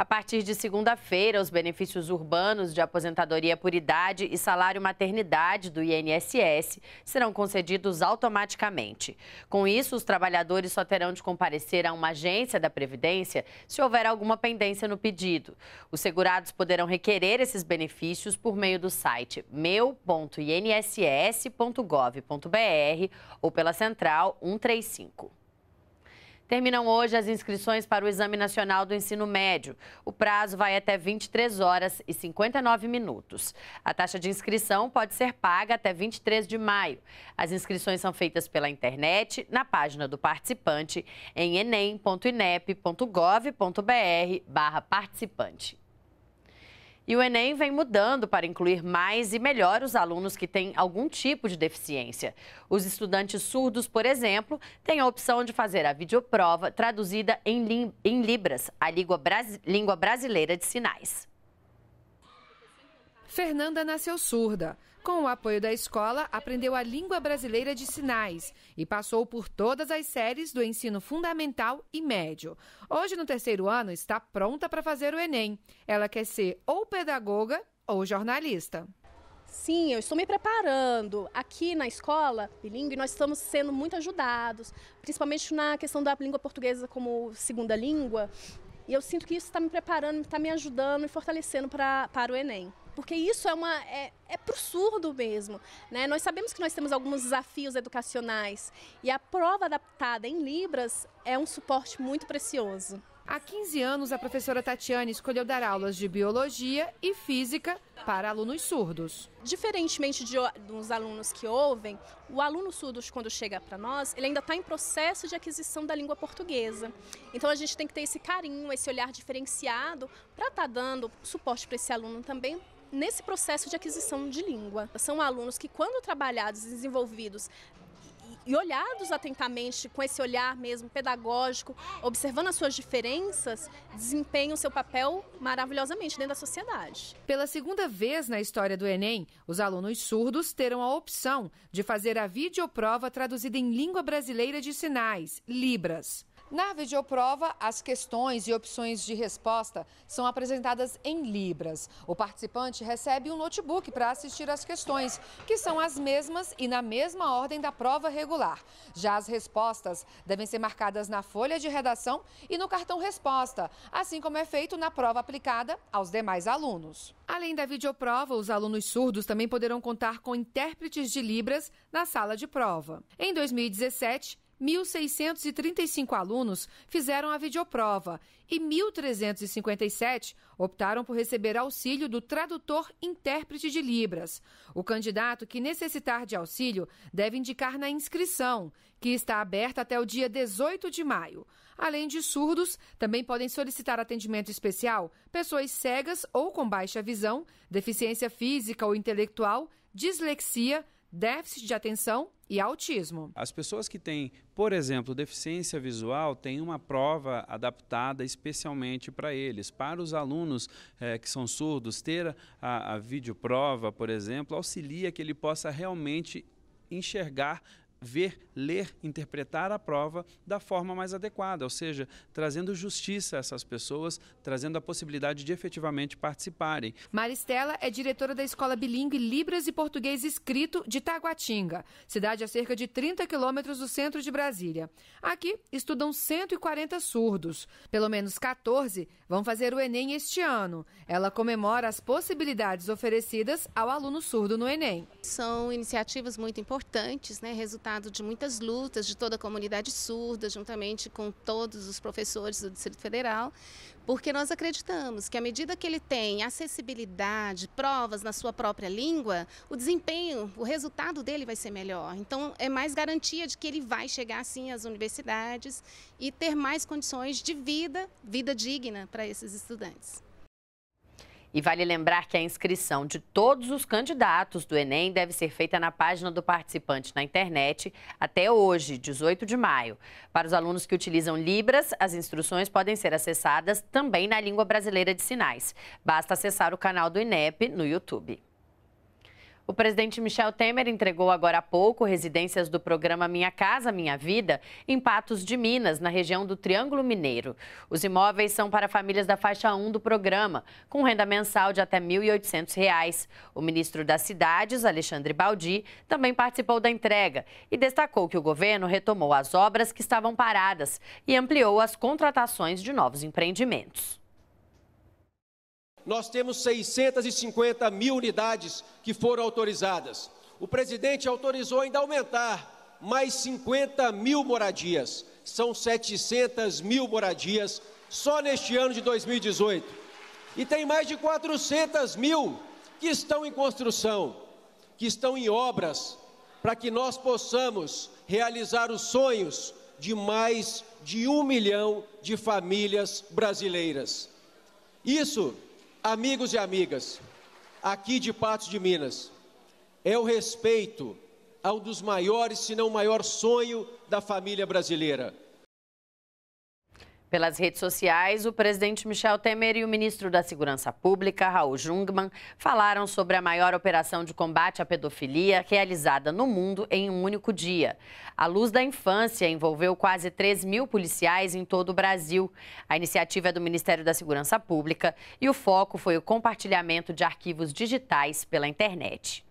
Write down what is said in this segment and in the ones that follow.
A partir de segunda-feira, os benefícios urbanos de aposentadoria por idade e salário maternidade do INSS serão concedidos automaticamente. Com isso, os trabalhadores só terão de comparecer a uma agência da Previdência se houver alguma pendência no pedido. Os segurados poderão requerer esses benefícios por meio do site meu.inss.gov.br ou pela central 135 terminam hoje as inscrições para o Exame Nacional do Ensino Médio. O prazo vai até 23 horas e 59 minutos. A taxa de inscrição pode ser paga até 23 de maio. As inscrições são feitas pela internet, na página do participante, em enem.inep.gov.br barra participante. E o Enem vem mudando para incluir mais e melhor os alunos que têm algum tipo de deficiência. Os estudantes surdos, por exemplo, têm a opção de fazer a videoprova traduzida em, lim... em Libras, a língua, língua brasileira de sinais. Fernanda nasceu surda. Com o apoio da escola, aprendeu a língua brasileira de sinais e passou por todas as séries do ensino fundamental e médio. Hoje, no terceiro ano, está pronta para fazer o Enem. Ela quer ser ou pedagoga ou jornalista. Sim, eu estou me preparando. Aqui na escola bilíngue, nós estamos sendo muito ajudados, principalmente na questão da língua portuguesa como segunda língua. E eu sinto que isso está me preparando, está me ajudando e fortalecendo pra, para o Enem porque isso é uma é, é surdo mesmo, né? Nós sabemos que nós temos alguns desafios educacionais e a prova adaptada em libras é um suporte muito precioso. Há 15 anos, a professora Tatiane escolheu dar aulas de biologia e física para alunos surdos. Diferentemente de, dos alunos que ouvem, o aluno surdo, quando chega para nós, ele ainda está em processo de aquisição da língua portuguesa. Então a gente tem que ter esse carinho, esse olhar diferenciado para estar tá dando suporte para esse aluno também, nesse processo de aquisição de língua. São alunos que, quando trabalhados e desenvolvidos, e olhados atentamente, com esse olhar mesmo pedagógico, observando as suas diferenças, desempenham seu papel maravilhosamente dentro da sociedade. Pela segunda vez na história do Enem, os alunos surdos terão a opção de fazer a videoprova traduzida em língua brasileira de sinais, Libras. Na videoprova, as questões e opções de resposta são apresentadas em libras. O participante recebe um notebook para assistir às questões, que são as mesmas e na mesma ordem da prova regular. Já as respostas devem ser marcadas na folha de redação e no cartão resposta, assim como é feito na prova aplicada aos demais alunos. Além da videoprova, os alunos surdos também poderão contar com intérpretes de libras na sala de prova. Em 2017, 1.635 alunos fizeram a videoprova e 1.357 optaram por receber auxílio do tradutor intérprete de Libras. O candidato que necessitar de auxílio deve indicar na inscrição, que está aberta até o dia 18 de maio. Além de surdos, também podem solicitar atendimento especial pessoas cegas ou com baixa visão, deficiência física ou intelectual, dislexia, déficit de atenção e autismo. As pessoas que têm, por exemplo, deficiência visual têm uma prova adaptada especialmente para eles. Para os alunos eh, que são surdos, ter a, a videoprova, por exemplo, auxilia que ele possa realmente enxergar ver, ler, interpretar a prova da forma mais adequada, ou seja, trazendo justiça a essas pessoas, trazendo a possibilidade de efetivamente participarem. Maristela é diretora da Escola Bilingue Libras e Português Escrito de Taguatinga, cidade a cerca de 30 quilômetros do centro de Brasília. Aqui estudam 140 surdos. Pelo menos 14 vão fazer o Enem este ano. Ela comemora as possibilidades oferecidas ao aluno surdo no Enem. São iniciativas muito importantes, né? Resultado resultado de muitas lutas de toda a comunidade surda, juntamente com todos os professores do Distrito Federal, porque nós acreditamos que à medida que ele tem acessibilidade, provas na sua própria língua, o desempenho, o resultado dele vai ser melhor. Então é mais garantia de que ele vai chegar assim às universidades e ter mais condições de vida, vida digna para esses estudantes. E vale lembrar que a inscrição de todos os candidatos do Enem deve ser feita na página do participante na internet até hoje, 18 de maio. Para os alunos que utilizam Libras, as instruções podem ser acessadas também na língua brasileira de sinais. Basta acessar o canal do INEP no YouTube. O presidente Michel Temer entregou agora há pouco residências do programa Minha Casa Minha Vida em Patos de Minas, na região do Triângulo Mineiro. Os imóveis são para famílias da faixa 1 do programa, com renda mensal de até R$ 1.800. O ministro das Cidades, Alexandre Baldi, também participou da entrega e destacou que o governo retomou as obras que estavam paradas e ampliou as contratações de novos empreendimentos nós temos 650 mil unidades que foram autorizadas. O presidente autorizou ainda aumentar mais 50 mil moradias. São 700 mil moradias só neste ano de 2018. E tem mais de 400 mil que estão em construção, que estão em obras, para que nós possamos realizar os sonhos de mais de um milhão de famílias brasileiras. Isso Amigos e amigas, aqui de Patos de Minas, é o respeito a um dos maiores, se não o maior sonho da família brasileira, pelas redes sociais, o presidente Michel Temer e o ministro da Segurança Pública, Raul Jungmann, falaram sobre a maior operação de combate à pedofilia realizada no mundo em um único dia. A Luz da Infância envolveu quase 3 mil policiais em todo o Brasil. A iniciativa é do Ministério da Segurança Pública e o foco foi o compartilhamento de arquivos digitais pela internet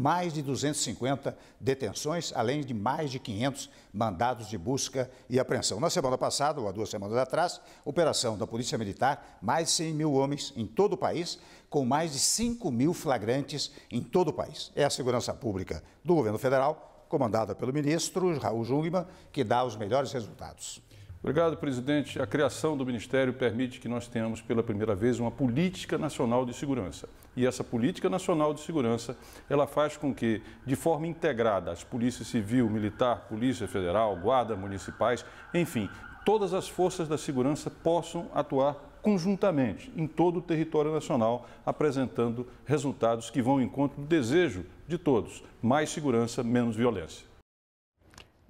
mais de 250 detenções, além de mais de 500 mandados de busca e apreensão. Na semana passada, ou há duas semanas atrás, operação da Polícia Militar, mais de 100 mil homens em todo o país, com mais de 5 mil flagrantes em todo o país. É a segurança pública do governo federal, comandada pelo ministro Raul Jungmann, que dá os melhores resultados. Obrigado, presidente. A criação do Ministério permite que nós tenhamos pela primeira vez uma política nacional de segurança. E essa política nacional de segurança, ela faz com que, de forma integrada, as polícias civil, militar, polícia federal, guarda municipais, enfim, todas as forças da segurança possam atuar conjuntamente em todo o território nacional, apresentando resultados que vão em conta do desejo de todos: mais segurança, menos violência.